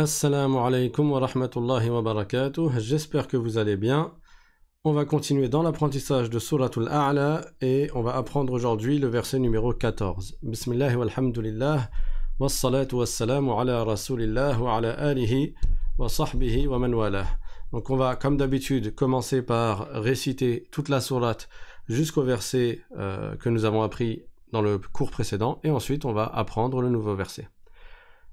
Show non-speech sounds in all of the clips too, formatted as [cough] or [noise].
Assalamu alaikum wa rahmatullahi wa barakatuh. J'espère que vous allez bien. On va continuer dans l'apprentissage de Suratul A'la et on va apprendre aujourd'hui le verset numéro 14. Bismillah alhamdulillah. wa salatu wa ala rasulillah wa ala alihi wa sahbihi wa man Donc on va comme d'habitude commencer par réciter toute la sourate jusqu'au verset euh, que nous avons appris dans le cours précédent et ensuite on va apprendre le nouveau verset.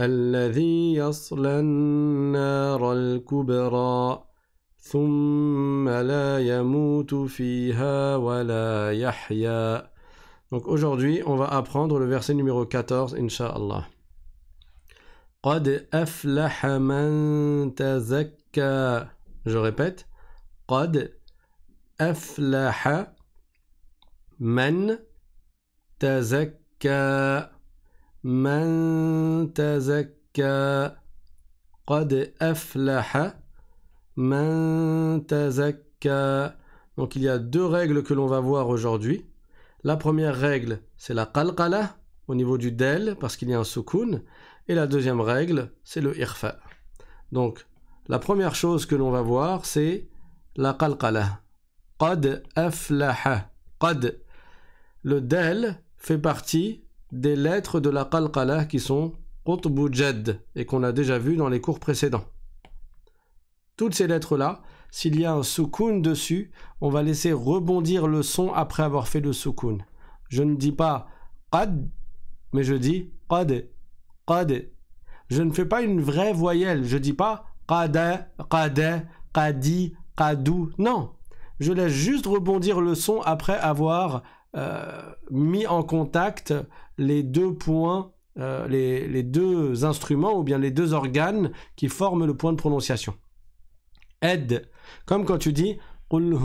الذي يصلى النار الكبرى ثم لا يموت فيها ولا يحيا Donc aujourd'hui, on va apprendre le verset numéro 14, Inch'Allah. قد أفلح من تزكى Je répète. قد أفلح من تزكى من تزكى قد Donc il y a deux règles que l'on va voir aujourd'hui. La première règle, c'est la qalqala au niveau du del parce qu'il y a un soukoun. Et la deuxième règle, c'est le irfa. Donc la première chose que l'on va voir, c'est la qalqala. Le del fait partie des lettres de la qalqalah qui sont Qutbujad et qu'on a déjà vu dans les cours précédents. Toutes ces lettres-là, s'il y a un soukoun dessus, on va laisser rebondir le son après avoir fait le soukoun. Je ne dis pas qad, mais je dis qad, qad. Je ne fais pas une vraie voyelle, je ne dis pas qada, qada, qadi, qadou. Non, je laisse juste rebondir le son après avoir euh, mis en contact les deux points, euh, les, deux instruments ou bien les deux organes qui forment le point de prononciation. Ed. comme quand tu dis Tu laisses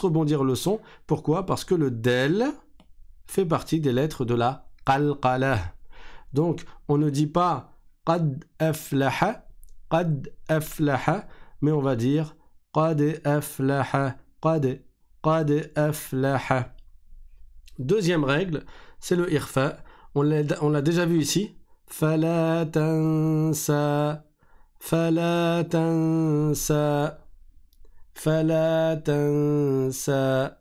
rebondir le son. Pourquoi Parce que le del fait partie des lettres de la qalqalah. Donc, on ne dit pas قد أفلح قد أفلح مي أون فادير قد أفلح قد قد أفلح دوزيام ريغل سي لو إخفاء on l'a ديجا vu إيسي فلا تنسى فلا تنسى فلا تنسى فلا تنسى,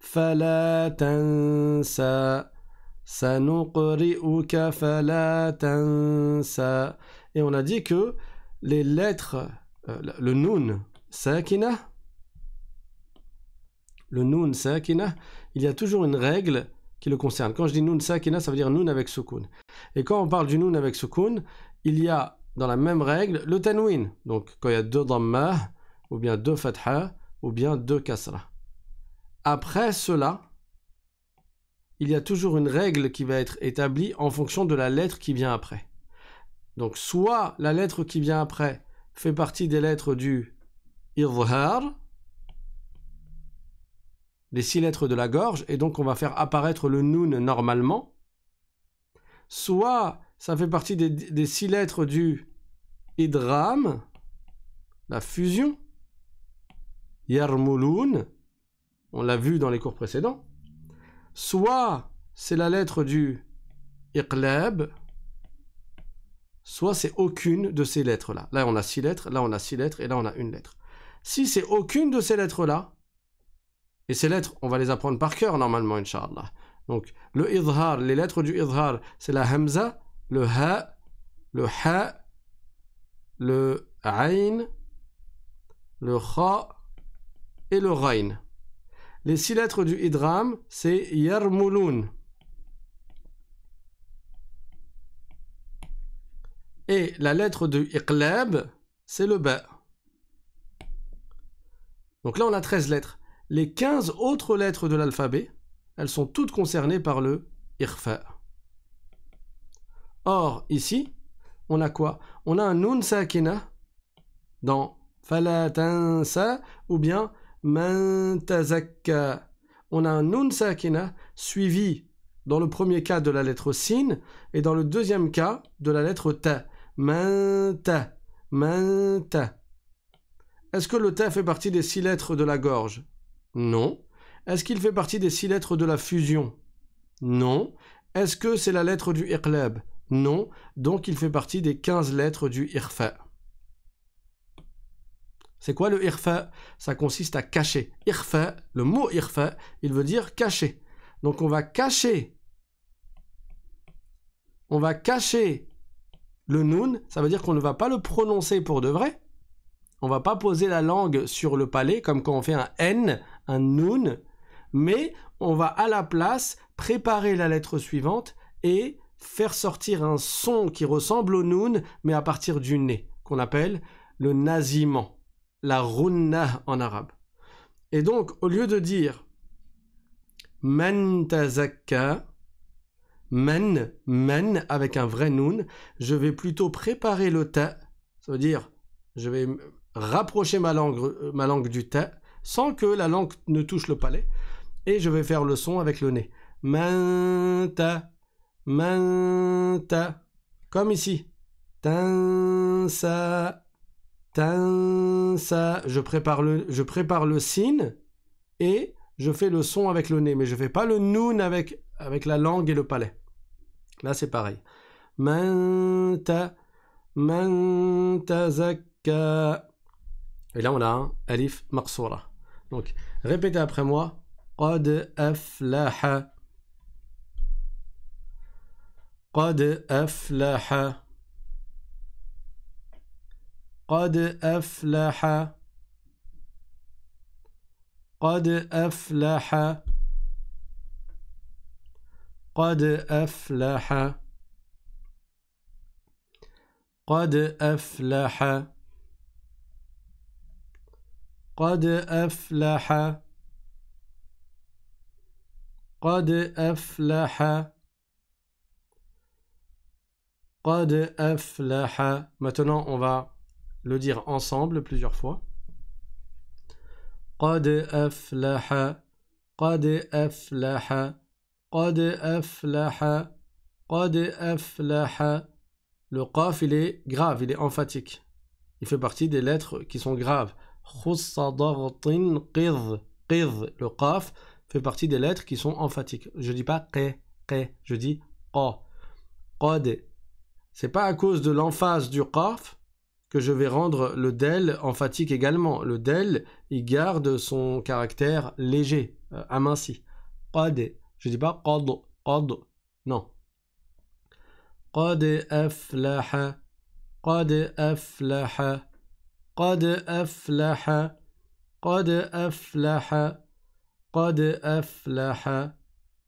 فلا تنسى Et on a dit que les lettres, euh, le nun sakina, le nun sakina, il y a toujours une règle qui le concerne. Quand je dis nun sakina, ça veut dire nun avec sukun. Et quand on parle du nun avec sukun, il y a dans la même règle le tanwin. Donc quand il y a deux Dammah, ou bien deux fatha, ou bien deux kasra. Après cela, il y a toujours une règle qui va être établie en fonction de la lettre qui vient après. Donc soit la lettre qui vient après fait partie des lettres du idhar, les six lettres de la gorge, et donc on va faire apparaître le noun normalement, soit ça fait partie des, six lettres du idram, la fusion, yarmulun, on l'a vu dans les cours précédents, Soit c'est la lettre du iqlab, soit c'est aucune de ces lettres-là. Là, on a six lettres, là, on a six lettres, et là, on a une lettre. Si c'est aucune de ces lettres-là, et ces lettres, on va les apprendre par cœur normalement, Inch'Allah. Donc, le idhar, les lettres du idhar, c'est la hamza, le ha, le ha, le ayn, le kha et le rain. Les six lettres du idram, c'est yarmulun. Et la lettre de iqlab, c'est le ba. Donc là, on a 13 lettres. Les 15 autres lettres de l'alphabet, elles sont toutes concernées par le irfa. Or, ici, on a quoi On a un nun sakina dans falatansa ou bien on a un nun sakina suivi dans le premier cas de la lettre sin et dans le deuxième cas de la lettre ta. Est-ce que le ta fait partie des six lettres de la gorge Non. Est-ce qu'il fait partie des six lettres de la fusion Non. Est-ce que c'est la lettre du iqlab Non. Donc il fait partie des quinze lettres du irfa. C'est quoi le irfa Ça consiste à cacher. Irfa, le mot irfa, il veut dire cacher. Donc on va cacher. On va cacher le noun. Ça veut dire qu'on ne va pas le prononcer pour de vrai. On va pas poser la langue sur le palais comme quand on fait un n, un noun. Mais on va à la place préparer la lettre suivante et faire sortir un son qui ressemble au noun, mais à partir du nez, qu'on appelle le nasiment la RUNNA en arabe. Et donc, au lieu de dire man tazakka, MEN MEN, avec un vrai noun, je vais plutôt préparer le ta, ça veut dire je vais rapprocher ma langue, ma langue du ta sans que la langue ne touche le palais et je vais faire le son avec le nez. Man ta, man ta, comme ici. Tinsa, ça, je prépare le, je prépare le sin et je fais le son avec le nez, mais je fais pas le noun avec, avec la langue et le palais. Là, c'est pareil. Manta, Et là, on a un alif marsoura. Donc, répétez après moi. Qad aflaha. Qad aflaha. قد أفلح قد أفلح قد أفلح قد أفلح قد أفلح قد أفلح قد أفلح maintenant on va le dire ensemble plusieurs fois. قد أفلح قد أفلح قد أفلح la Le qaf il est grave, il est emphatique. Il fait partie des lettres qui sont graves. Le qaf fait partie des lettres qui sont emphatiques. Je ne dis pas qe, qe, je dis qa. Qad. C'est pas à cause de l'emphase du qaf que je vais rendre le del emphatique également. Le del, il garde son caractère léger, euh, aminci. Qad, je dis pas qad, qad, non. Qad aflaha, qad aflaha, qad aflaha, qad aflaha, qad aflaha,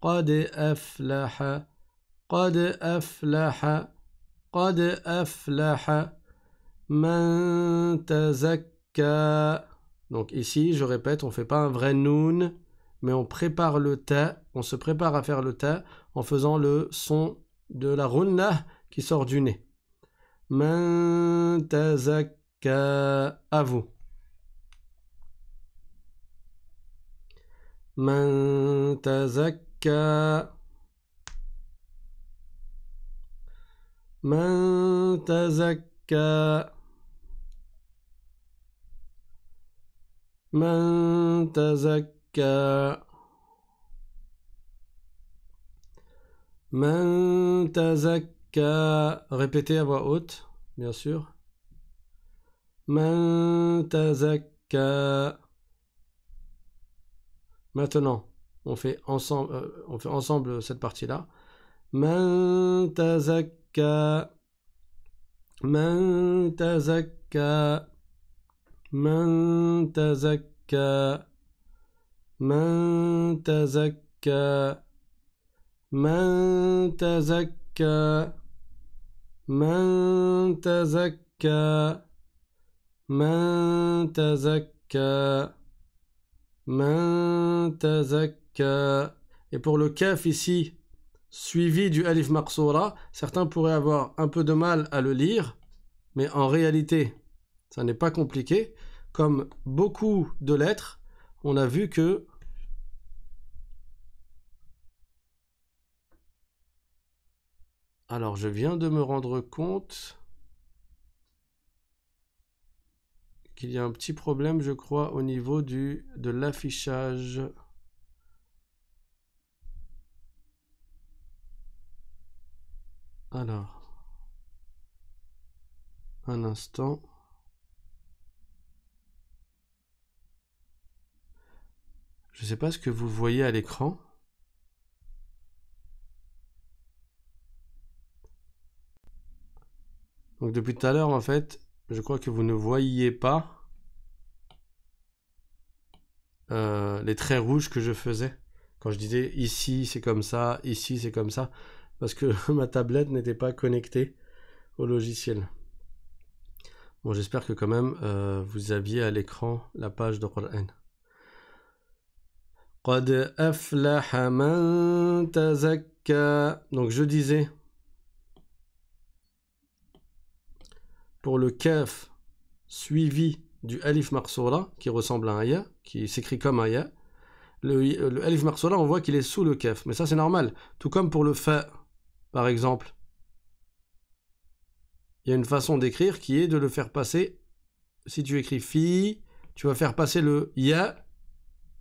qad aflaha, qad aflaha, qad aflaha. Donc ici, je répète, on ne fait pas un vrai noun, mais on prépare le ta, on se prépare à faire le ta en faisant le son de la runna qui sort du nez. à vous. Man tazakka. man تزكى من répétez à voix haute bien sûr من maintenant on fait ensemble euh, on fait ensemble cette partie là من تزكى Man تزكى Man تزكى Man تزكى Et pour le kaf ici, suivi du alif maqsoura, certains pourraient avoir un peu de mal à le lire, mais en réalité, ça n'est pas compliqué. Comme beaucoup de lettres, on a vu que Alors, je viens de me rendre compte qu'il y a un petit problème, je crois, au niveau du, de l'affichage. Alors, un instant. Je ne sais pas ce que vous voyez à l'écran. Donc depuis tout à l'heure, en fait, je crois que vous ne voyez pas euh, les traits rouges que je faisais. Quand je disais ici c'est comme ça, ici c'est comme ça, parce que [laughs] ma tablette n'était pas connectée au logiciel. Bon, j'espère que quand même euh, vous aviez à l'écran la page de Qur'an. Donc je disais pour le kaf suivi du alif marsoura qui ressemble à un ya, qui s'écrit comme un ya. Le, alif marsoura, on voit qu'il est sous le kaf, mais ça c'est normal. Tout comme pour le fa, par exemple. Il y a une façon d'écrire qui est de le faire passer. Si tu écris fi, tu vas faire passer le ya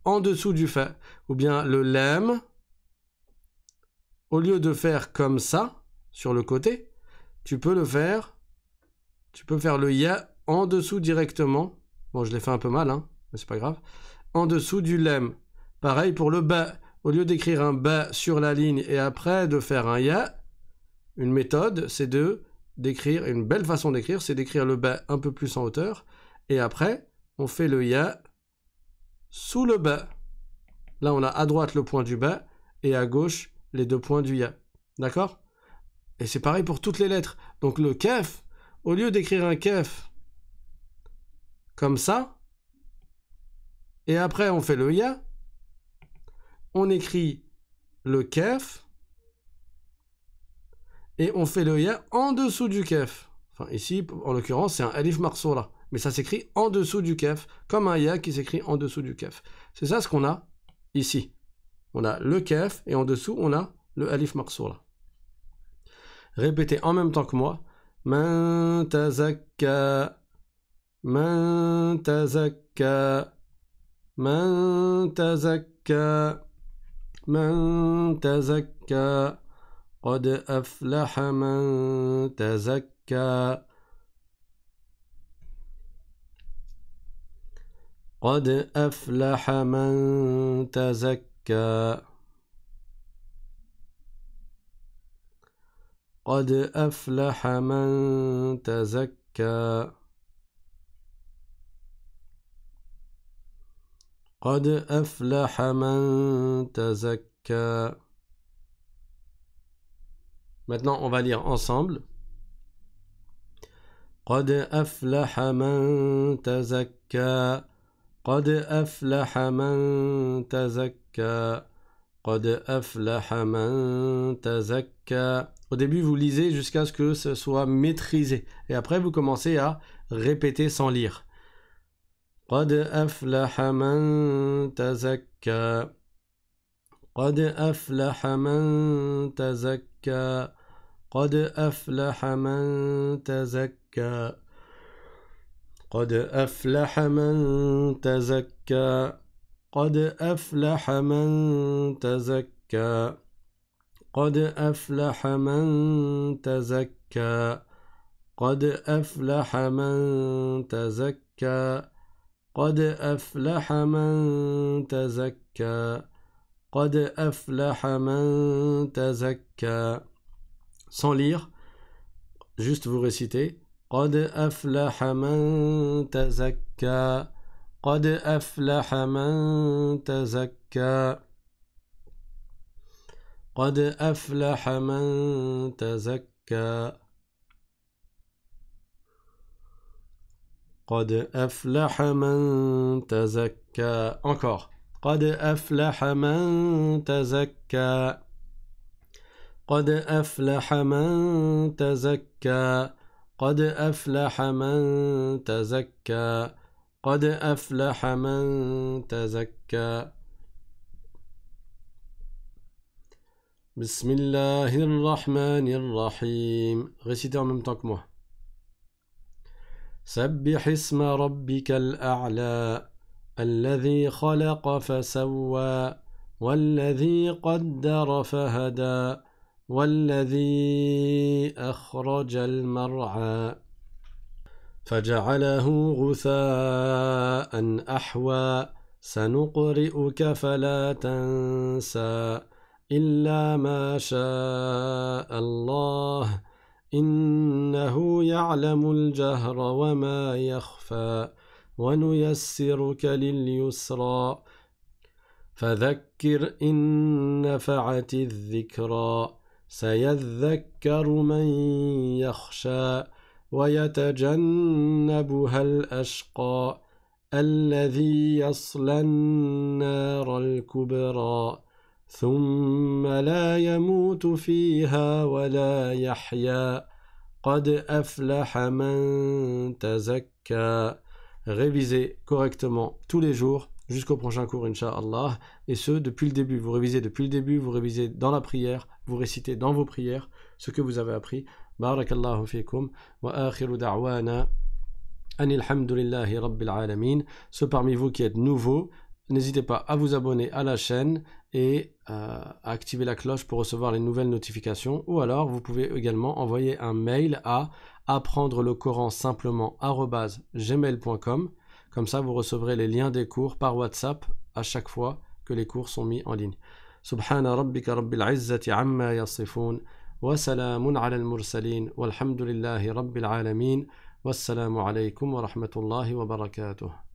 en dessous du fa, ou bien le lem, au lieu de faire comme ça, sur le côté, tu peux le faire, tu peux faire le ya en dessous directement. Bon, je l'ai fait un peu mal, hein, mais c'est pas grave. En dessous du lem. Pareil pour le ba. Au lieu d'écrire un ba sur la ligne et après de faire un ya, une méthode, c'est de d'écrire, une belle façon d'écrire, c'est d'écrire le ba un peu plus en hauteur, et après, on fait le ya sous le ba. Là, on a à droite le point du ba et à gauche les deux points du ya. D'accord Et c'est pareil pour toutes les lettres. Donc le kef, au lieu d'écrire un kef comme ça, et après on fait le ya, on écrit le kef et on fait le ya en dessous du kef. Enfin, ici, en l'occurrence, c'est un alif marceau là mais ça s'écrit en dessous du kef, comme un ya qui s'écrit en dessous du kef. C'est ça ce qu'on a ici. On a le kef et en dessous on a le alif marsoula. Répétez en même temps que moi. Man tazakka, man Qad aflaha man tazakka Qad aflaha man tazakka Qad aflaha tazakka Maintenant on va lire ensemble Qad aflaha man tazakka Qad af man tazakka Qad af man tazakka Au début vous lisez jusqu'à ce que ce soit maîtrisé et après vous commencez à répéter sans lire Qad af man tazakka Qad af man tazakka Qad af man tazakka Qad aflaha man tazakka Qad aflaha man tazakka Qad aflaha man tazakka Qad aflaha man tazakka Qad Sans lire juste vous réciter قد أفلح من تزكى قد أفلح من تزكى قد أفلح من تزكى قد أفلح من تزكى encore قد أفلح من تزكى قد أفلح من تزكى قد أفلح من تزكى قد أفلح من تزكى بسم الله الرحمن الرحيم غشيت من même سبح اسم ربك الأعلى الذي خلق فسوى والذي قدر فهدى والذي أخرج المرعى فجعله غثاء أحوى سنقرئك فلا تنسى إلا ما شاء الله إنه يعلم الجهر وما يخفى ونيسرك لليسرى فذكر إن نفعت الذكرى سيذكر من يخشى ويتجنبها الأشقى الذي يصلى النار الكبرى ثم لا يموت فيها ولا يحيا قد أفلح من تزكى Révisez correctement tous les jours jusqu'au prochain cours, Inch'Allah. Et ce, depuis le début. Vous révisez depuis le début, vous révisez dans la prière, vous récitez dans vos prières ce que vous avez appris. Barakallahu fikum. Wa akhiru da'wana. Anilhamdulillahi rabbil alamin. Ceux parmi vous qui êtes nouveaux, n'hésitez pas à vous abonner à la chaîne et euh, à activer la cloche pour recevoir les nouvelles notifications. Ou alors, vous pouvez également envoyer un mail à apprendre le Coran simplement gmail.com comme ça, vous recevrez les liens des cours par WhatsApp à chaque fois que les cours sont mis en ligne. Subhana rabbika rabbil izzati amma yasifun wa salamun ala al-mursalin walhamdulillahi rabbil alamin wassalamu alaykum wa rahmatullahi wa barakatuh.